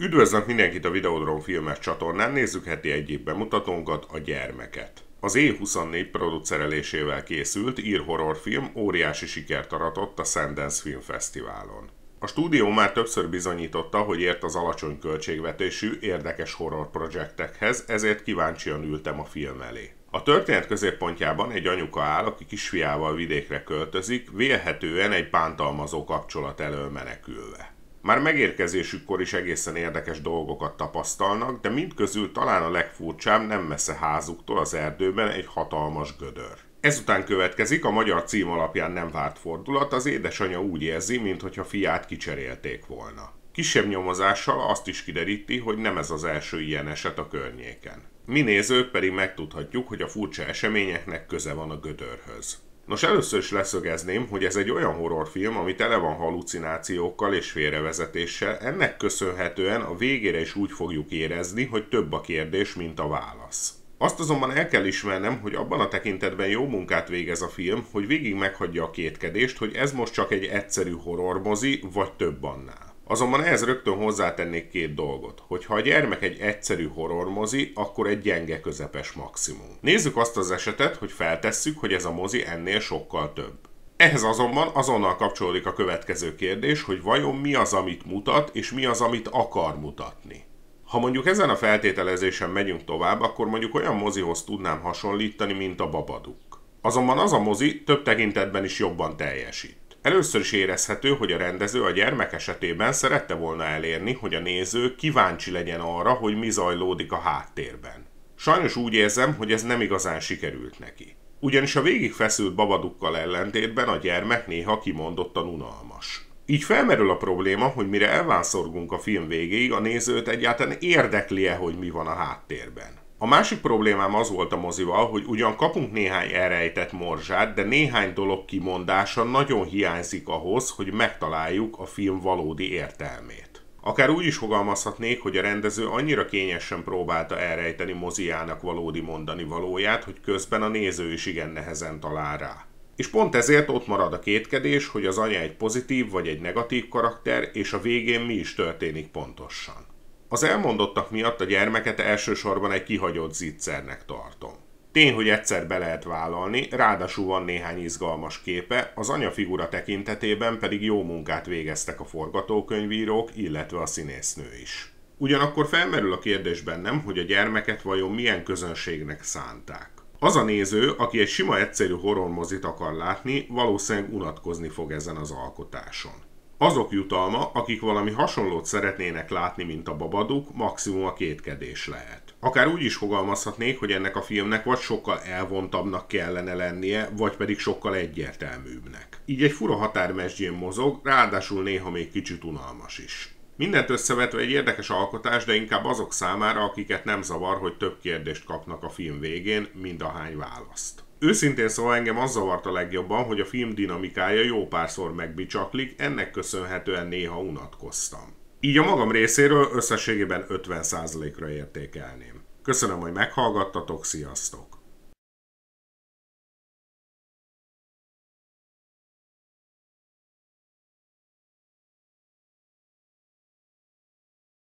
Üdvözlök mindenkit a Videodrom filmes csatornán, nézzük heti egyéb bemutatónkat, a gyermeket. Az E24 producerelésével készült ír horrorfilm óriási sikert aratott a Sundance Film Fesztiválon. A stúdió már többször bizonyította, hogy ért az alacsony költségvetésű, érdekes horror projektekhez, ezért kíváncsian ültem a film elé. A történet középpontjában egy anyuka áll, aki kisfiával vidékre költözik, vélhetően egy bántalmazó kapcsolat elől menekülve. Már megérkezésükkor is egészen érdekes dolgokat tapasztalnak, de mindközül talán a legfurcsább nem messze házuktól az erdőben egy hatalmas gödör. Ezután következik a magyar cím alapján nem várt fordulat, az édesanyja úgy érzi, mintha fiát kicserélték volna. Kisebb nyomozással azt is kideríti, hogy nem ez az első ilyen eset a környéken. Mi nézők pedig megtudhatjuk, hogy a furcsa eseményeknek köze van a gödörhöz. Nos, először is leszögezném, hogy ez egy olyan horrorfilm, ami tele van halucinációkkal és félrevezetéssel, ennek köszönhetően a végére is úgy fogjuk érezni, hogy több a kérdés, mint a válasz. Azt azonban el kell ismernem, hogy abban a tekintetben jó munkát végez a film, hogy végig meghagyja a kétkedést, hogy ez most csak egy egyszerű horrormozi, vagy több annál. Azonban ehhez rögtön hozzátennék két dolgot, hogy ha a gyermek egy egyszerű horror mozi, akkor egy gyenge közepes maximum. Nézzük azt az esetet, hogy feltesszük, hogy ez a mozi ennél sokkal több. Ehhez azonban azonnal kapcsolódik a következő kérdés, hogy vajon mi az, amit mutat, és mi az, amit akar mutatni. Ha mondjuk ezen a feltételezésen megyünk tovább, akkor mondjuk olyan mozihoz tudnám hasonlítani, mint a Babaduk. Azonban az a mozi több tekintetben is jobban teljesít. Először is érezhető, hogy a rendező a gyermek esetében szerette volna elérni, hogy a néző kíváncsi legyen arra, hogy mi zajlódik a háttérben. Sajnos úgy érzem, hogy ez nem igazán sikerült neki. Ugyanis a végig feszült babadukkal ellentétben a gyermek néha kimondottan unalmas. Így felmerül a probléma, hogy mire elvászorgunk a film végéig, a nézőt egyáltalán érdekli-e, hogy mi van a háttérben. A másik problémám az volt a mozival, hogy ugyan kapunk néhány elrejtett morzsát, de néhány dolog kimondása nagyon hiányzik ahhoz, hogy megtaláljuk a film valódi értelmét. Akár úgy is fogalmazhatnék, hogy a rendező annyira kényesen próbálta elrejteni moziának valódi mondani valóját, hogy közben a néző is igen nehezen talál rá. És pont ezért ott marad a kétkedés, hogy az anya egy pozitív vagy egy negatív karakter, és a végén mi is történik pontosan. Az elmondottak miatt a gyermeket elsősorban egy kihagyott zicsernek tartom. Tény, hogy egyszer be lehet vállalni, ráadásul van néhány izgalmas képe, az anyafigura tekintetében pedig jó munkát végeztek a forgatókönyvírók, illetve a színésznő is. Ugyanakkor felmerül a kérdés bennem, hogy a gyermeket vajon milyen közönségnek szánták. Az a néző, aki egy sima egyszerű horrormozit akar látni, valószínűleg unatkozni fog ezen az alkotáson azok jutalma, akik valami hasonlót szeretnének látni, mint a babaduk, maximum a kétkedés lehet. Akár úgy is fogalmazhatnék, hogy ennek a filmnek vagy sokkal elvontabbnak kellene lennie, vagy pedig sokkal egyértelműbbnek. Így egy fura határmesdjén mozog, ráadásul néha még kicsit unalmas is. Mindent összevetve egy érdekes alkotás, de inkább azok számára, akiket nem zavar, hogy több kérdést kapnak a film végén, mint hány választ őszintén szóval engem az zavart a legjobban, hogy a film dinamikája jó párszor megbicsaklik, ennek köszönhetően néha unatkoztam. Így a magam részéről összességében 50%-ra értékelném. Köszönöm, hogy meghallgattatok, sziasztok!